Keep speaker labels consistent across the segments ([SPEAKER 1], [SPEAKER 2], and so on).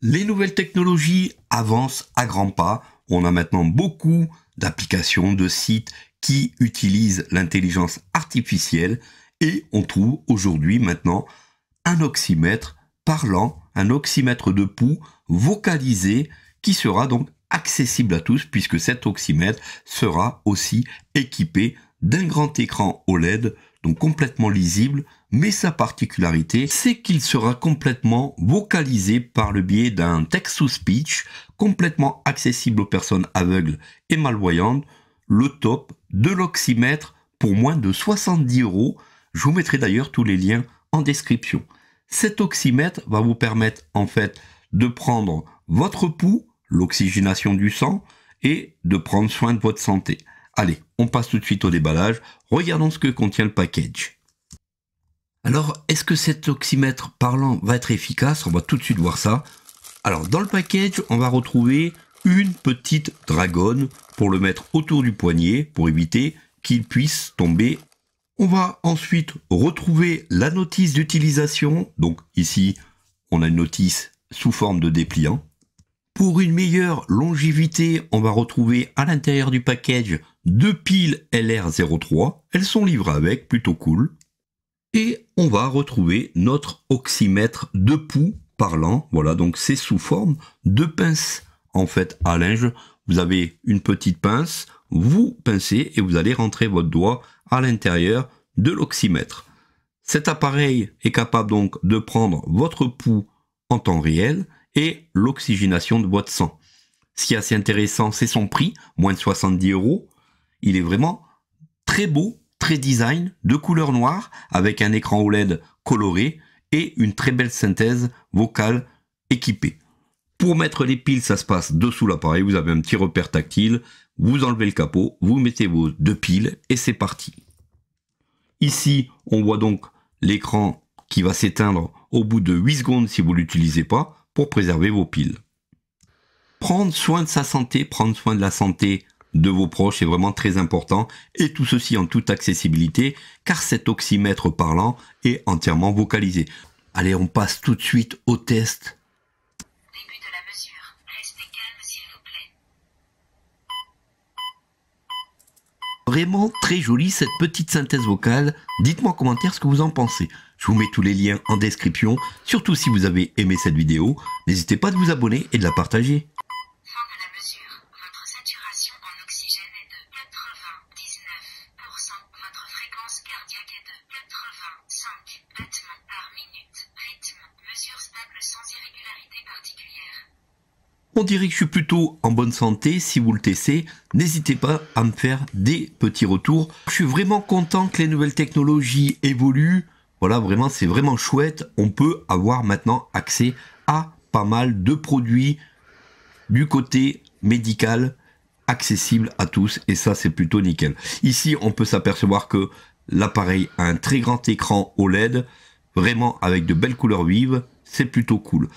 [SPEAKER 1] Les nouvelles technologies avancent à grands pas. On a maintenant beaucoup d'applications, de sites qui utilisent l'intelligence artificielle et on trouve aujourd'hui maintenant un oxymètre parlant, un oxymètre de pouls vocalisé qui sera donc accessible à tous puisque cet oxymètre sera aussi équipé d'un grand écran OLED donc complètement lisible, mais sa particularité, c'est qu'il sera complètement vocalisé par le biais d'un text-to-speech complètement accessible aux personnes aveugles et malvoyantes, le top de l'oxymètre pour moins de 70 euros. Je vous mettrai d'ailleurs tous les liens en description. Cet oxymètre va vous permettre en fait de prendre votre pouls, l'oxygénation du sang, et de prendre soin de votre santé. Allez, on passe tout de suite au déballage. Regardons ce que contient le package. Alors, est-ce que cet oxymètre parlant va être efficace On va tout de suite voir ça. Alors, dans le package, on va retrouver une petite dragonne pour le mettre autour du poignet pour éviter qu'il puisse tomber. On va ensuite retrouver la notice d'utilisation. Donc ici, on a une notice sous forme de dépliant. Pour une meilleure longévité, on va retrouver à l'intérieur du package deux piles LR03, elles sont livrées avec, plutôt cool. Et on va retrouver notre oxymètre de poux parlant, voilà, donc c'est sous forme de pince. en fait à linge. Vous avez une petite pince, vous pincez et vous allez rentrer votre doigt à l'intérieur de l'oxymètre. Cet appareil est capable donc de prendre votre pouls en temps réel et l'oxygénation de votre sang. Ce qui est assez intéressant, c'est son prix, moins de 70 euros il est vraiment très beau, très design, de couleur noire, avec un écran OLED coloré et une très belle synthèse vocale équipée. Pour mettre les piles, ça se passe dessous l'appareil, vous avez un petit repère tactile, vous enlevez le capot, vous mettez vos deux piles et c'est parti. Ici, on voit donc l'écran qui va s'éteindre au bout de 8 secondes si vous ne l'utilisez pas pour préserver vos piles. Prendre soin de sa santé, prendre soin de la santé de vos proches est vraiment très important, et tout ceci en toute accessibilité, car cet oxymètre parlant est entièrement vocalisé. Allez, on passe tout de suite au test. Vraiment très jolie cette petite synthèse vocale. Dites-moi en commentaire ce que vous en pensez. Je vous mets tous les liens en description. Surtout si vous avez aimé cette vidéo, n'hésitez pas de vous abonner et de la partager. On dirait que je suis plutôt en bonne santé, si vous le testez, n'hésitez pas à me faire des petits retours. Je suis vraiment content que les nouvelles technologies évoluent. Voilà, vraiment, c'est vraiment chouette. On peut avoir maintenant accès à pas mal de produits du côté médical accessible à tous et ça c'est plutôt nickel. Ici on peut s'apercevoir que l'appareil a un très grand écran OLED, vraiment avec de belles couleurs vives, c'est plutôt cool.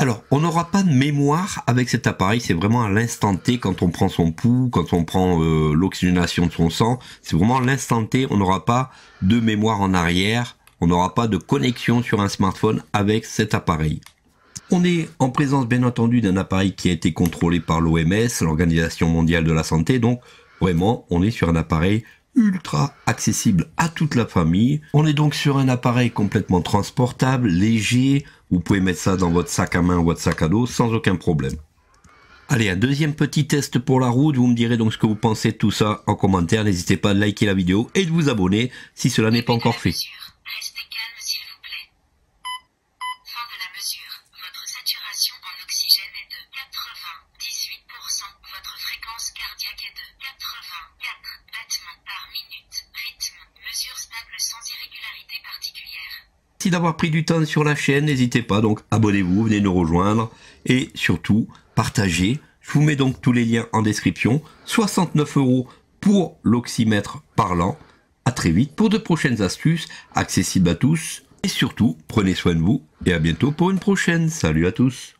[SPEAKER 1] Alors, on n'aura pas de mémoire avec cet appareil, c'est vraiment à l'instant T quand on prend son pouls, quand on prend euh, l'oxygénation de son sang, c'est vraiment à l'instant T, on n'aura pas de mémoire en arrière, on n'aura pas de connexion sur un smartphone avec cet appareil. On est en présence, bien entendu, d'un appareil qui a été contrôlé par l'OMS, l'Organisation mondiale de la santé. Donc, vraiment, on est sur un appareil ultra accessible à toute la famille. On est donc sur un appareil complètement transportable, léger. Vous pouvez mettre ça dans votre sac à main ou votre sac à dos sans aucun problème. Allez, un deuxième petit test pour la route. Vous me direz donc ce que vous pensez de tout ça en commentaire. N'hésitez pas à liker la vidéo et de vous abonner si cela n'est pas encore fait. 84 battements par minute. Rythme, mesure stable sans irrégularité particulière. Merci d'avoir pris du temps sur la chaîne. N'hésitez pas, donc abonnez-vous, venez nous rejoindre et surtout partagez. Je vous mets donc tous les liens en description. 69 euros pour l'oxymètre parlant. À très vite pour de prochaines astuces accessibles à tous. Et surtout, prenez soin de vous et à bientôt pour une prochaine. Salut à tous.